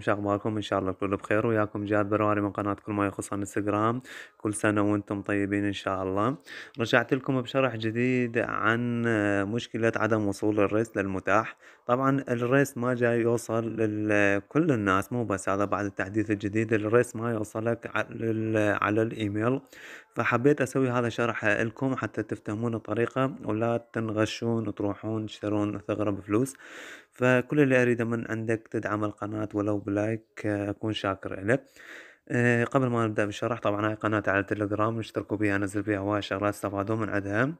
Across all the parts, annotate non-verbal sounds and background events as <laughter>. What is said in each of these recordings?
مش اخباركم ان شاء الله الكل بخير وياكم جاد برواري من قناه كل ما يخص انستغرام كل سنه وانتم طيبين ان شاء الله رجعت لكم بشرح جديد عن مشكله عدم وصول الريس للمتاح طبعا الريس ما جاي يوصل لكل الناس مو بس هذا بعد التحديث الجديد الريس ما يوصلك على الايميل فحبيت اسوي هذا شرح لكم حتى تفهمون الطريقه ولا تنغشون وتروحون تشترون ثغره بفلوس فكل اللي أريده من عندك تدعم القناة ولو بلايك آه، أكون شاكر لك آه، قبل ما نبدأ بالشرح طبعا هاي قناة على تليجرام اشتركوا بيها أنزل بيها هواي شغلات استفادوا من عندها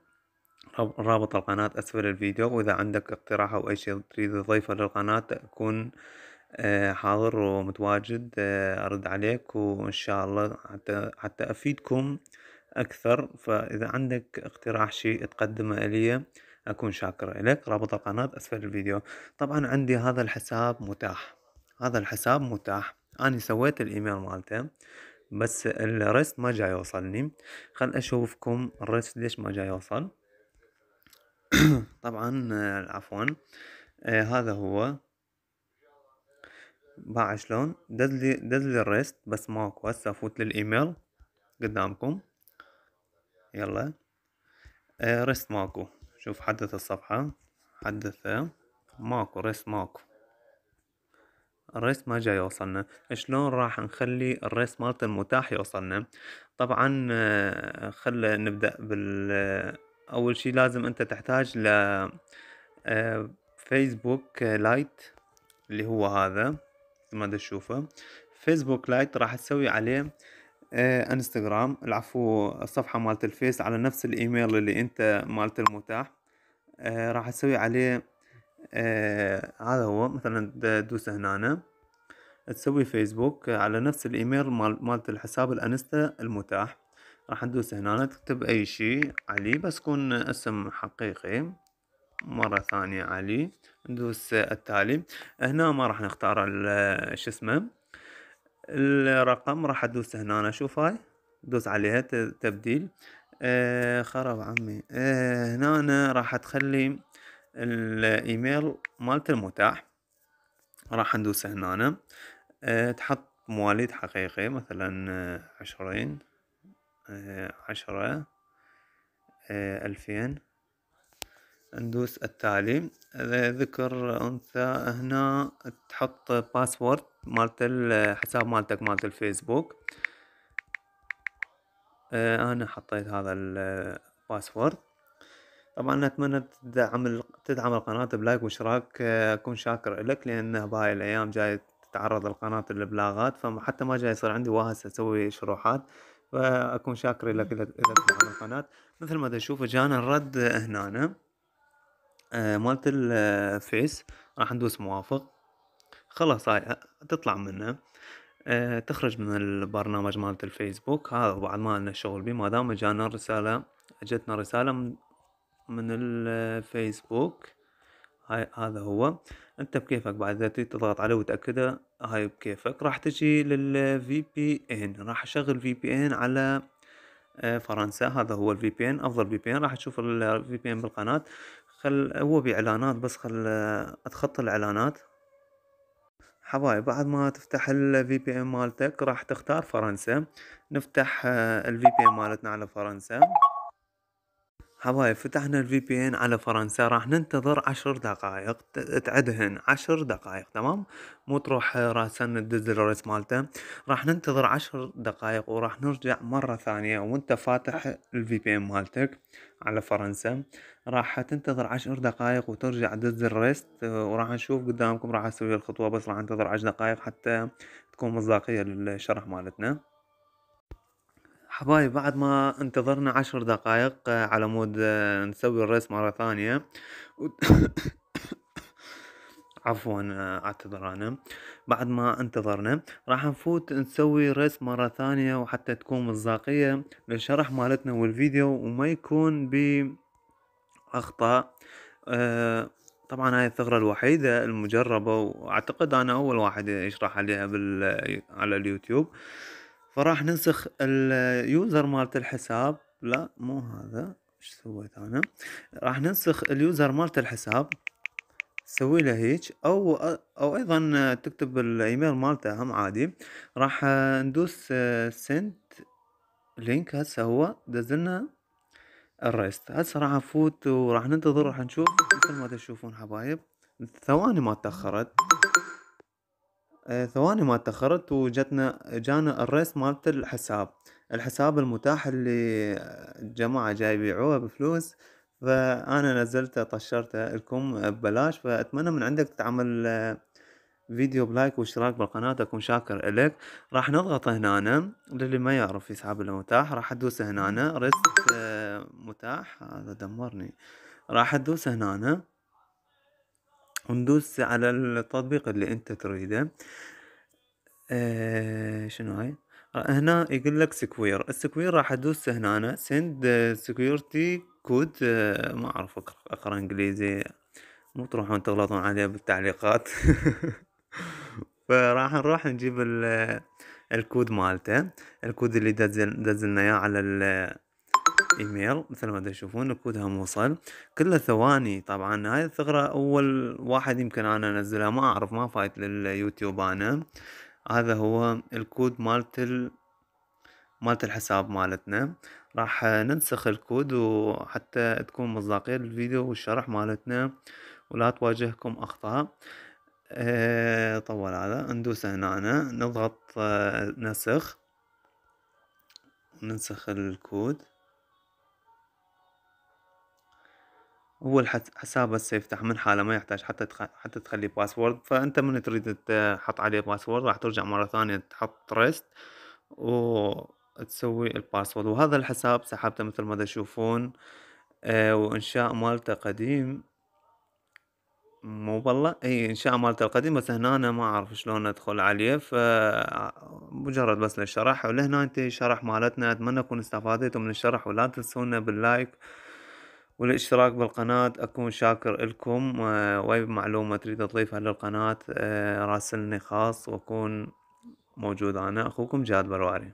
رابط القناة أسفل الفيديو وإذا عندك اقتراح أو أي شيء تريد تضيفه للقناة أكون آه، حاضر ومتواجد أرد عليك وإن شاء الله حتى, حتى أفيدكم أكثر فإذا عندك اقتراح شيء تقدمه إلي أكون شاكر لك رابط القناة أسفل الفيديو طبعا عندي هذا الحساب متاح هذا الحساب متاح أنا سويت الإيميل مالته بس الريست ما جاي يوصلني خل أشوفكم الريست ليش ما جاي يوصل <coughs> طبعا عفوا آه هذا هو باع شلون دزلي دزلي الرست الريست بس ماكو هسه افوت للايميل قدامكم يلا آه ريست ماكو شوف حدث الصفحة حدث ماكو ريست ماكو الريست ما جاي يوصلنا شلون راح نخلي الريست مالت المتاح يوصلنا طبعا آه، خل نبدأ بال آه، اول شي لازم انت تحتاج ل فيسبوك آه، لايت اللي هو هذا ما تشوفه فيسبوك لايت راح تسوي عليه آه، انستغرام العفو الصفحة مالت الفيس على نفس الايميل اللي انت مالت المتاح آه، راح اسوي عليه آه، هذا هو مثلا تدوس هنا تسوي فيسبوك على نفس الايميل مالت الحساب الانستا المتاح راح ندوس هنا تكتب اي شيء علي بس كون اسم حقيقي مرة ثانية علي ندوس التالي هنا ما راح نختار شو اسمه الرقم راح ادوس هنا أنا شوف هاي دوس عليها تبديل آه خرب عمي آه هنا أنا راح تخلي الايميل مالت المتاح راح ندوس هنا أه تحط مواليد حقيقي مثلا آه، عشرين آه، عشرة آه، ألفين ندوس التالي ذكر انثى هنا تحط باسورد مالت الحساب مالتك مالت الفيسبوك آه، انا حطيت هذا الباسورد طبعا اتمنى تدعم تدعم القناة بلايك واشتراك آه، اكون شاكر لك لانه بهاي الايام جاي تتعرض القناة للبلاغات فحتى ما جاي يصير عندي واهس اسوي شروحات فاكون شاكر لك اذا تدعم القناة مثل ما تشوف جانا الرد هنا آه، مالت الفيس آه، راح ندوس موافق خلاص هاي آه، تطلع منه تخرج من البرنامج مالت الفيسبوك هذا بعد ما لنا شغل بيه ما دام جانا رسالة اجتنا رسالة من, من الفيسبوك هاي هذا هو انت بكيفك بعد اذا تضغط عليه وتاكده هاي بكيفك راح تجي للفي بي ان راح اشغل في بي ان على فرنسا هذا هو الفي بي ان افضل في بي ان راح تشوف الفي بي ان بالقناه خل هو باعلانات بس خل اتخطى الاعلانات حبايب بعد ما تفتح الفي بي ان مالتك راح تختار فرنسا نفتح الفي بي ان مالتنا على فرنسا حبايب فتحنا الفي بي ان على فرنسا راح ننتظر عشر دقائق تعدهن عشر دقائق تمام مو تروح راسا تدز الرئيس مالته راح ننتظر عشر دقائق وراح نرجع مرة ثانية وانت فاتح الفي بي ان مالتك على فرنسا راح تنتظر عشر دقائق وترجع تدز الريست وراح نشوف قدامكم راح اسوي الخطوة بس راح انتظر عشر دقائق حتى تكون مصداقية للشرح مالتنا حبايب بعد ما انتظرنا عشر دقايق آه، على مود آه، نسوي الريس مرة ثانية و... <coughs> عفوا آه، اعتذر انا بعد ما انتظرنا راح نفوت نسوي ريس مرة ثانية وحتى تكون مصداقية للشرح مالتنا والفيديو وما يكون بأخطاء اخطاء أه طبعا هاي الثغرة الوحيدة المجربة واعتقد انا اول واحد يشرح عليها بال... على اليوتيوب فراح ننسخ اليوزر مالت الحساب لا مو هذا ايش سويت انا راح ننسخ اليوزر مالت الحساب سوي له هيك او او ايضا تكتب الايميل مالته هم عادي راح ندوس سنت آه، لينك هسه هو دزلنا الريست هسه راح افوت وراح ننتظر راح نشوف مثل ما تشوفون حبايب ثواني ما تاخرت آه، ثواني ما تأخرت وجتنا جانا الريس مالت الحساب الحساب المتاح اللي الجماعة آه، جاي يبيعوه بفلوس فأنا نزلته طشرته لكم ببلاش فأتمنى من عندك تعمل آه، فيديو بلايك واشتراك بالقناة أكون شاكر إلك راح نضغط هنا للي ما يعرف يسحب المتاح راح أدوس هنا ريست متاح هذا دمرني راح أدوس هنا وندوس على التطبيق اللي انت تريده آه شنو هاي هنا يقول لك سكوير السكوير راح ادوس هنا أنا سند سكيورتي كود آه، ما اعرف اقرا انجليزي مو تروحون تغلطون عليه بالتعليقات <laughs> فراح نروح نجيب آه، الكود مالته الكود اللي دزلنا اياه على الايميل مثل ما تشوفون الكود هم وصل كله ثواني طبعا هاي الثغرة اول واحد يمكن انا انزلها ما اعرف ما فايت لليوتيوب انا هذا هو الكود مالت ال... مالت الحساب مالتنا راح ننسخ الكود وحتى تكون مصداقية الفيديو والشرح مالتنا ولا تواجهكم اخطاء أه طول هذا ندوس هنا أنا. نضغط آه، نسخ ننسخ الكود هو الحساب بس يفتح من حاله ما يحتاج حتى حتى تخلي باسورد فانت من تريد تحط عليه باسورد راح ترجع مرة ثانية تحط ريست وتسوي الباسورد وهذا الحساب سحبته مثل ما تشوفون آه وانشاء مالته قديم مو بالله اي انشاء مالته القديم بس هنا أنا ما اعرف شلون ادخل عليه فمجرد بس للشرح ولهنا انت شرح مالتنا اتمنى تكون استفادتوا من الشرح ولا تنسونا باللايك والاشتراك بالقناة اكون شاكر لكم آه، واي معلومة تريد تضيفها للقناة آه، راسلني خاص واكون موجود انا اخوكم جاد برواري